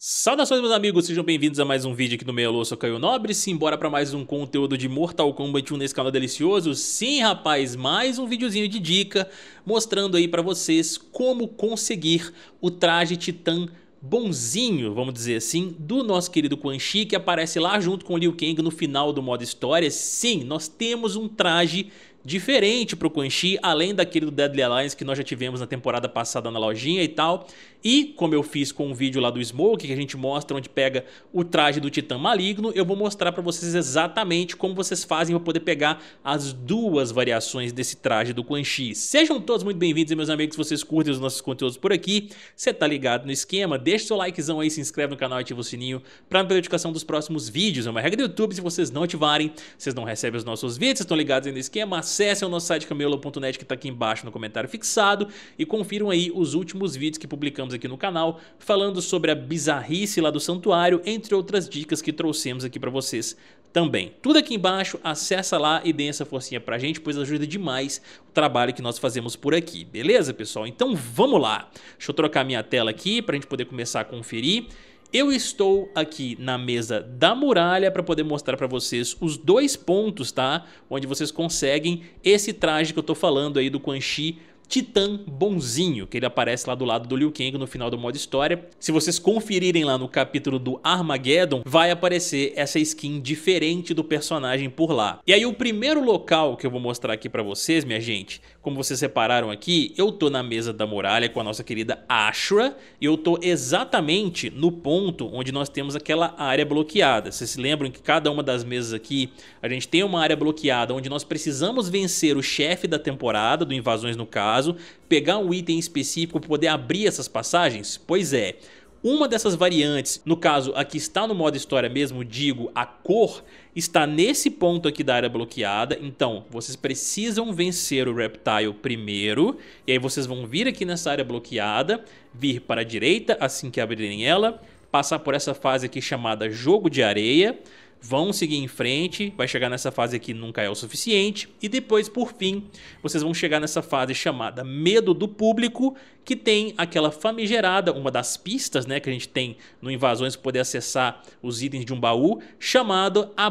Saudações meus amigos, sejam bem-vindos a mais um vídeo aqui no Meia Louça Caio Nobre bora para mais um conteúdo de Mortal Kombat 1 nesse canal delicioso Sim rapaz, mais um videozinho de dica mostrando aí para vocês como conseguir o traje Titã bonzinho, vamos dizer assim, do nosso querido Quan Chi que aparece lá junto com Liu Kang no final do modo história Sim, nós temos um traje diferente para o Quan Chi, além daquele do Deadly Alliance que nós já tivemos na temporada passada na lojinha e tal e, como eu fiz com o um vídeo lá do Smoke, que a gente mostra onde pega o traje do Titã Maligno, eu vou mostrar para vocês exatamente como vocês fazem para poder pegar as duas variações desse traje do Quan Chi. Sejam todos muito bem-vindos, meus amigos, se vocês curtem os nossos conteúdos por aqui, você tá ligado no esquema, deixa seu likezão aí, se inscreve no canal e ativa o sininho para não perder notificação dos próximos vídeos. É uma regra do YouTube, se vocês não ativarem, vocês não recebem os nossos vídeos, estão ligados aí no esquema, acessem o nosso site camelo.net que tá aqui embaixo no comentário fixado e confiram aí os últimos vídeos que publicamos aqui no canal, falando sobre a bizarrice lá do santuário, entre outras dicas que trouxemos aqui para vocês também. Tudo aqui embaixo, acessa lá e dê essa forcinha pra gente, pois ajuda demais o trabalho que nós fazemos por aqui, beleza, pessoal? Então vamos lá. Deixa eu trocar minha tela aqui pra gente poder começar a conferir. Eu estou aqui na mesa da muralha para poder mostrar para vocês os dois pontos, tá? Onde vocês conseguem esse traje que eu tô falando aí do Quan Chi Titã Bonzinho, que ele aparece lá do lado do Liu Kang no final do modo história. Se vocês conferirem lá no capítulo do Armageddon, vai aparecer essa skin diferente do personagem por lá. E aí o primeiro local que eu vou mostrar aqui pra vocês, minha gente, como vocês separaram aqui, eu tô na mesa da muralha com a nossa querida Ashra e eu tô exatamente no ponto onde nós temos aquela área bloqueada. Vocês se lembram que cada uma das mesas aqui, a gente tem uma área bloqueada onde nós precisamos vencer o chefe da temporada, do Invasões no caso, pegar um item específico para poder abrir essas passagens? Pois é, uma dessas variantes, no caso a que está no modo história mesmo, digo a cor, está nesse ponto aqui da área bloqueada. Então, vocês precisam vencer o Reptile primeiro. E aí vocês vão vir aqui nessa área bloqueada, vir para a direita assim que abrirem ela, passar por essa fase aqui chamada Jogo de Areia vão seguir em frente, vai chegar nessa fase aqui nunca é o suficiente e depois por fim, vocês vão chegar nessa fase chamada medo do público, que tem aquela famigerada, uma das pistas né, que a gente tem no Invasões para poder acessar os itens de um baú, chamado a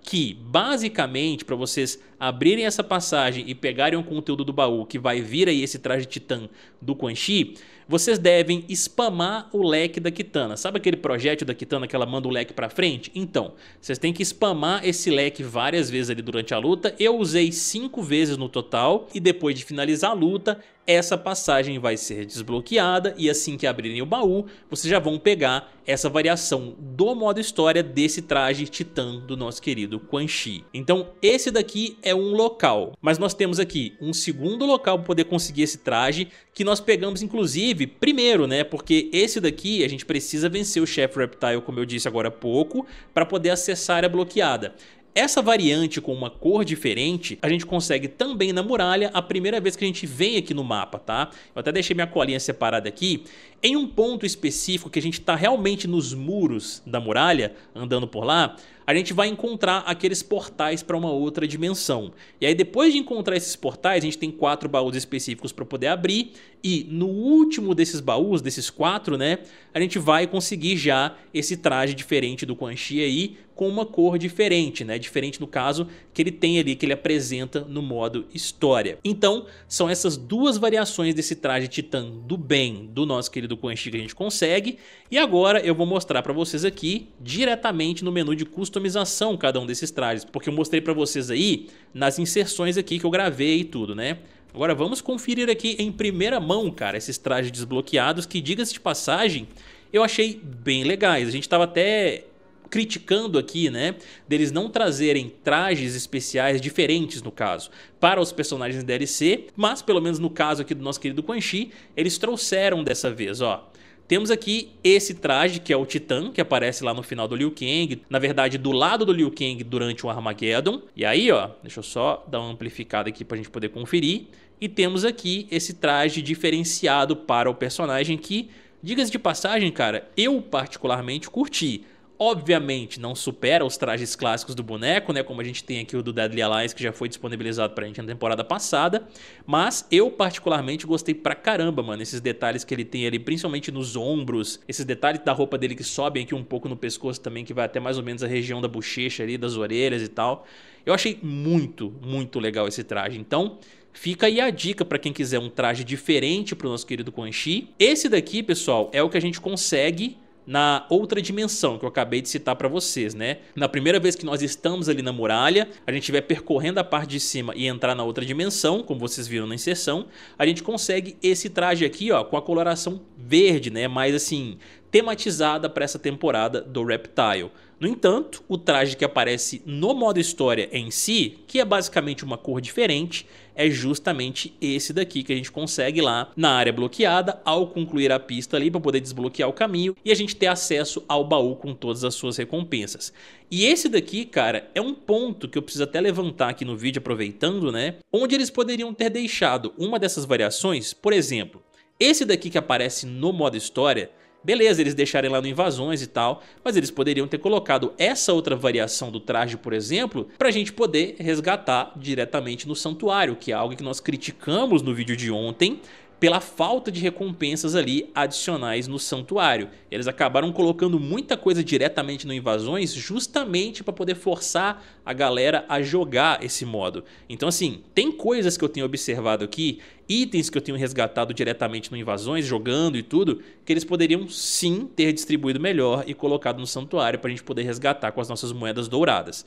que basicamente, para vocês abrirem essa passagem e pegarem o conteúdo do baú, que vai vir aí esse traje titã do Quan Chi, vocês devem spamar o leque da Kitana. Sabe aquele projétil da Kitana que ela manda o leque para frente? Então, vocês têm que spamar esse leque várias vezes ali durante a luta. Eu usei cinco vezes no total e depois de finalizar a luta, essa passagem vai ser desbloqueada e assim que abrirem o baú, vocês já vão pegar essa variação do modo história desse traje titã do nosso querido Quan Chi. Então esse daqui é um local, mas nós temos aqui um segundo local para poder conseguir esse traje que nós pegamos inclusive primeiro, né? Porque esse daqui a gente precisa vencer o chefe Reptile, como eu disse agora há pouco, para poder acessar a área bloqueada. Essa variante com uma cor diferente, a gente consegue também na muralha a primeira vez que a gente vem aqui no mapa, tá? Eu até deixei minha colinha separada aqui. Em um ponto específico que a gente está realmente nos muros da muralha, andando por lá, a gente vai encontrar aqueles portais para uma outra dimensão. E aí, depois de encontrar esses portais, a gente tem quatro baús específicos para poder abrir. E no último desses baús, desses quatro, né? A gente vai conseguir já esse traje diferente do Quan Chi aí, com uma cor diferente, né? Diferente no caso que ele tem ali, que ele apresenta no modo história. Então, são essas duas variações desse traje titã do bem do nosso querido Quan Chi que a gente consegue. E agora eu vou mostrar para vocês aqui, diretamente no menu de custo customização cada um desses trajes, porque eu mostrei para vocês aí nas inserções aqui que eu gravei e tudo, né? Agora vamos conferir aqui em primeira mão, cara, esses trajes desbloqueados que, diga-se de passagem, eu achei bem legais. A gente estava até criticando aqui, né, deles não trazerem trajes especiais diferentes, no caso, para os personagens DLC, mas pelo menos no caso aqui do nosso querido Quan Chi, eles trouxeram dessa vez, ó. Temos aqui esse traje, que é o Titã, que aparece lá no final do Liu Kang. Na verdade, do lado do Liu Kang durante o Armageddon. E aí, ó, deixa eu só dar uma amplificada aqui pra gente poder conferir. E temos aqui esse traje diferenciado para o personagem que, diga-se de passagem, cara, eu particularmente curti. Obviamente não supera os trajes clássicos do boneco, né? Como a gente tem aqui o do Deadly Alliance, que já foi disponibilizado pra gente na temporada passada. Mas eu particularmente gostei pra caramba, mano, esses detalhes que ele tem ali, principalmente nos ombros, esses detalhes da roupa dele que sobem aqui um pouco no pescoço também, que vai até mais ou menos a região da bochecha ali, das orelhas e tal. Eu achei muito, muito legal esse traje. Então, Fica aí a dica para quem quiser um traje diferente para o nosso querido Quan Chi. Esse daqui, pessoal, é o que a gente consegue na outra dimensão que eu acabei de citar para vocês, né? Na primeira vez que nós estamos ali na muralha, a gente vai percorrendo a parte de cima e entrar na outra dimensão, como vocês viram na inserção, a gente consegue esse traje aqui, ó, com a coloração verde, né? Mais assim, tematizada para essa temporada do Reptile. No entanto, o traje que aparece no modo história em si, que é basicamente uma cor diferente, é justamente esse daqui que a gente consegue lá na área bloqueada ao concluir a pista ali para poder desbloquear o caminho e a gente ter acesso ao baú com todas as suas recompensas. E esse daqui, cara, é um ponto que eu preciso até levantar aqui no vídeo aproveitando, né? Onde eles poderiam ter deixado uma dessas variações, por exemplo, esse daqui que aparece no modo história Beleza, eles deixarem lá no invasões e tal, mas eles poderiam ter colocado essa outra variação do traje, por exemplo, para a gente poder resgatar diretamente no santuário, que é algo que nós criticamos no vídeo de ontem, pela falta de recompensas ali adicionais no santuário. Eles acabaram colocando muita coisa diretamente no invasões justamente para poder forçar a galera a jogar esse modo. Então assim, tem coisas que eu tenho observado aqui itens que eu tenho resgatado diretamente no Invasões, jogando e tudo, que eles poderiam sim ter distribuído melhor e colocado no santuário para a gente poder resgatar com as nossas moedas douradas.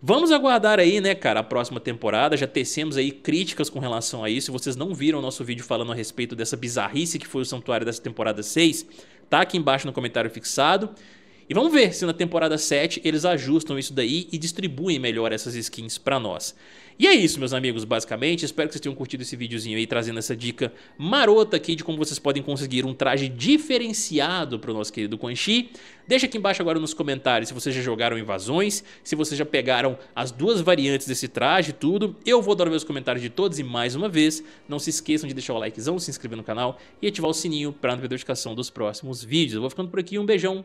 Vamos aguardar aí, né, cara, a próxima temporada. Já tecemos aí críticas com relação a isso. Se vocês não viram o nosso vídeo falando a respeito dessa bizarrice que foi o santuário dessa temporada 6, tá aqui embaixo no comentário fixado. E vamos ver se na temporada 7 eles ajustam isso daí e distribuem melhor essas skins para nós. E é isso, meus amigos, basicamente. Espero que vocês tenham curtido esse videozinho aí, trazendo essa dica marota aqui de como vocês podem conseguir um traje diferenciado para o nosso querido Quan Chi. Deixa aqui embaixo agora nos comentários se vocês já jogaram invasões, se vocês já pegaram as duas variantes desse traje e tudo. Eu vou dar meus comentários de todos e mais uma vez, não se esqueçam de deixar o likezão, se inscrever no canal e ativar o sininho para não perder notificação dos próximos vídeos. Eu vou ficando por aqui, um beijão